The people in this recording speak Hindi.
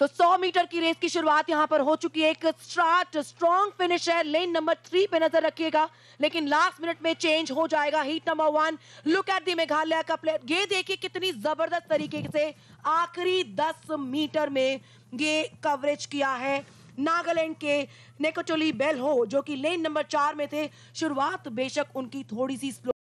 तो 100 मीटर की रेस की शुरुआत यहां पर हो चुकी है एक स्टार्ट स्ट्रॉन्ग फिनिश है लेन नंबर थ्री पे नजर रखिएगा लेकिन लास्ट मिनट में चेंज हो जाएगा heat number one look at the Meghalaya का प्लेयर ये देखिए कितनी जबरदस्त तरीके से आखिरी दस मीटर में ये कवरेज किया है नागालैंड के नेकोचोली बेल हो जो कि लेन नंबर चार में थे शुरुआत बेशक उनकी थोड़ी सी स्लो